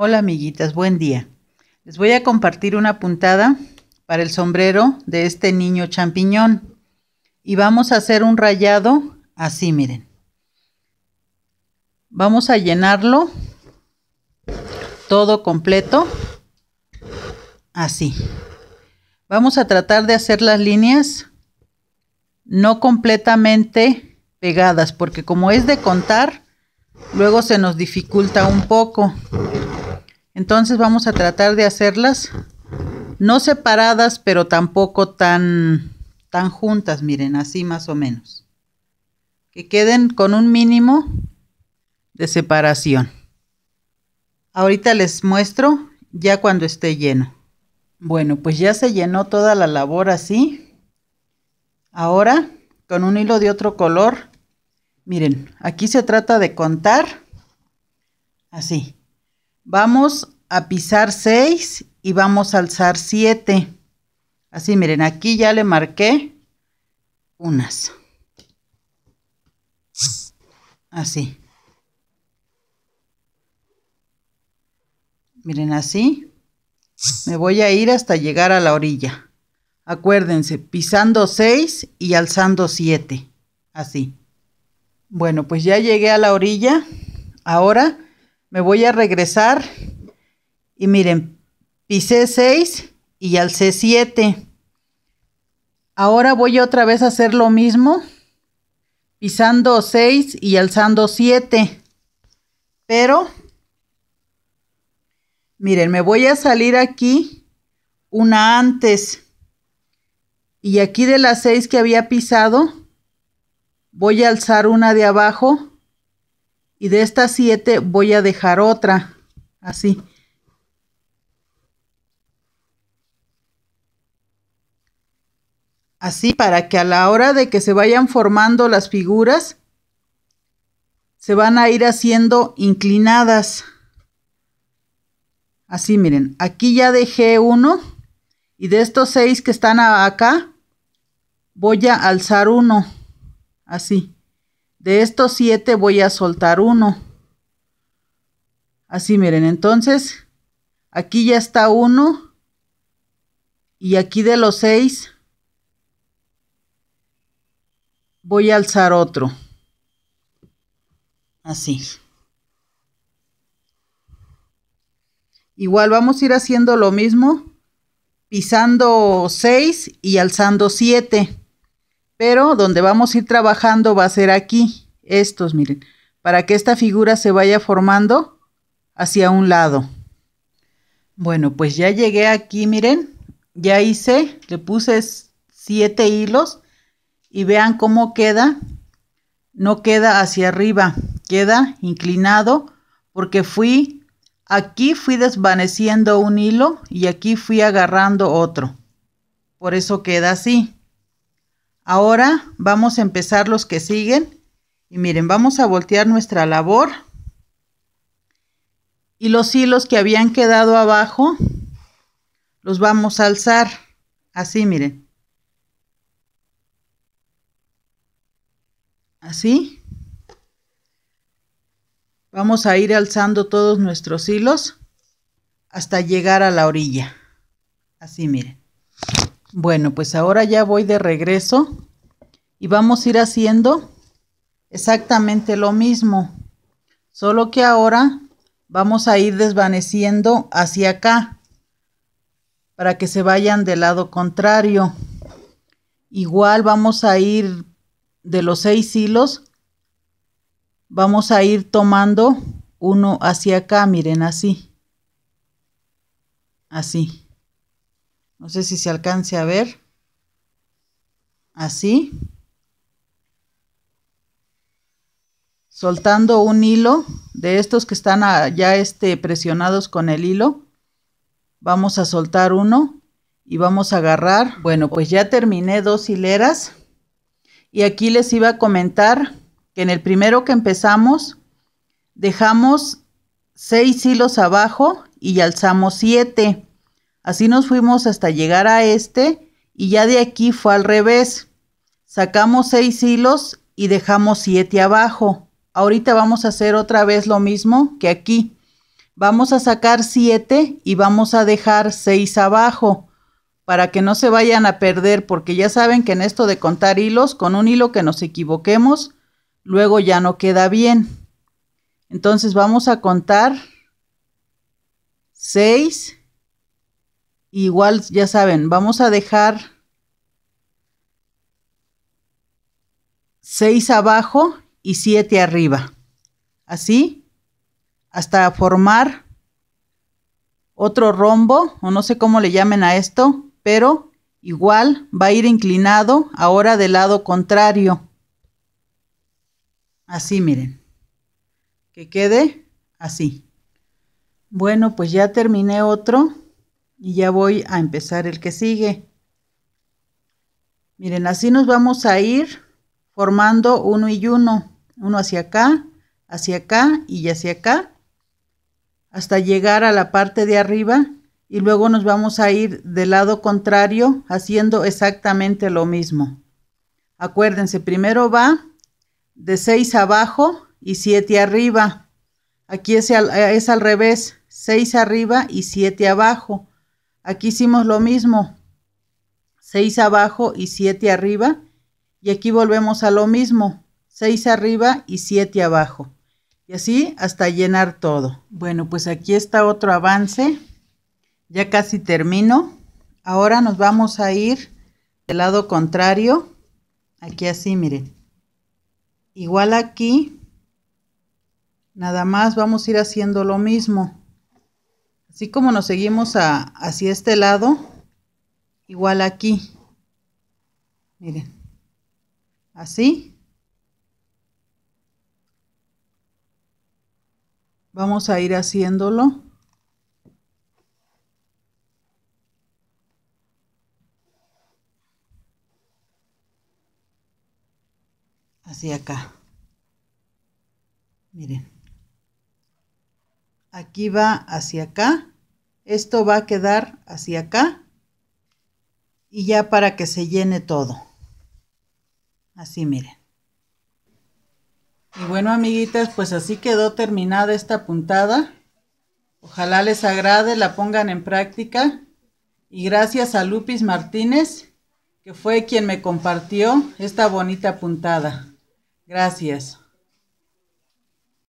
Hola amiguitas, buen día. Les voy a compartir una puntada para el sombrero de este niño champiñón. Y vamos a hacer un rayado así, miren. Vamos a llenarlo todo completo, así. Vamos a tratar de hacer las líneas no completamente pegadas, porque como es de contar, luego se nos dificulta un poco. Entonces vamos a tratar de hacerlas no separadas, pero tampoco tan, tan juntas, miren, así más o menos. Que queden con un mínimo de separación. Ahorita les muestro ya cuando esté lleno. Bueno, pues ya se llenó toda la labor así. Ahora, con un hilo de otro color, miren, aquí se trata de contar así. Vamos a pisar 6 y vamos a alzar 7. Así, miren, aquí ya le marqué unas. Así. Miren, así. Me voy a ir hasta llegar a la orilla. Acuérdense, pisando 6 y alzando 7. Así. Bueno, pues ya llegué a la orilla. Ahora me voy a regresar y miren, pisé 6 y alcé 7. Ahora voy otra vez a hacer lo mismo, pisando 6 y alzando 7. Pero, miren, me voy a salir aquí una antes. Y aquí de las 6 que había pisado, voy a alzar una de abajo y de estas 7 voy a dejar otra, así. así para que a la hora de que se vayan formando las figuras, se van a ir haciendo inclinadas. Así miren, aquí ya dejé uno y de estos seis que están acá, voy a alzar uno, así. De estos siete voy a soltar uno. Así miren, entonces aquí ya está uno y aquí de los seis voy a alzar otro. Así. Igual vamos a ir haciendo lo mismo, pisando 6 y alzando 7. Pero donde vamos a ir trabajando va a ser aquí, estos, miren, para que esta figura se vaya formando hacia un lado. Bueno, pues ya llegué aquí, miren, ya hice, le puse 7 hilos y vean cómo queda. No queda hacia arriba, queda inclinado porque fui, aquí fui desvaneciendo un hilo y aquí fui agarrando otro. Por eso queda así. Ahora vamos a empezar los que siguen. Y miren, vamos a voltear nuestra labor. Y los hilos que habían quedado abajo los vamos a alzar. Así, miren. Así. Vamos a ir alzando todos nuestros hilos hasta llegar a la orilla. Así, miren. Bueno, pues ahora ya voy de regreso y vamos a ir haciendo exactamente lo mismo. Solo que ahora vamos a ir desvaneciendo hacia acá para que se vayan del lado contrario. Igual vamos a ir de los seis hilos vamos a ir tomando uno hacia acá, miren así, así, no sé si se alcance a ver, así, soltando un hilo de estos que están ya este, presionados con el hilo, vamos a soltar uno y vamos a agarrar, bueno pues ya terminé dos hileras, y aquí les iba a comentar que en el primero que empezamos dejamos 6 hilos abajo y alzamos 7. Así nos fuimos hasta llegar a este y ya de aquí fue al revés. Sacamos 6 hilos y dejamos 7 abajo. Ahorita vamos a hacer otra vez lo mismo que aquí. Vamos a sacar 7 y vamos a dejar 6 abajo para que no se vayan a perder, porque ya saben que en esto de contar hilos, con un hilo que nos equivoquemos, luego ya no queda bien. Entonces vamos a contar 6. Igual, ya saben, vamos a dejar 6 abajo y 7 arriba. Así, hasta formar otro rombo, o no sé cómo le llamen a esto, pero igual va a ir inclinado ahora del lado contrario. Así, miren. Que quede así. Bueno, pues ya terminé otro y ya voy a empezar el que sigue. Miren, así nos vamos a ir formando uno y uno. Uno hacia acá, hacia acá y hacia acá. Hasta llegar a la parte de arriba y luego nos vamos a ir del lado contrario haciendo exactamente lo mismo. Acuérdense, primero va de 6 abajo y 7 arriba. Aquí es al, es al revés, 6 arriba y 7 abajo. Aquí hicimos lo mismo, 6 abajo y 7 arriba. Y aquí volvemos a lo mismo, 6 arriba y 7 abajo. Y así hasta llenar todo. Bueno, pues aquí está otro avance. Ya casi termino. Ahora nos vamos a ir del lado contrario. Aquí así, miren. Igual aquí. Nada más vamos a ir haciendo lo mismo. Así como nos seguimos a, hacia este lado. Igual aquí. Miren. Así. Vamos a ir haciéndolo. acá. Miren. Aquí va hacia acá. Esto va a quedar hacia acá. Y ya para que se llene todo. Así, miren. Y bueno, amiguitas, pues así quedó terminada esta puntada. Ojalá les agrade, la pongan en práctica. Y gracias a Lupis Martínez, que fue quien me compartió esta bonita puntada. Gracias.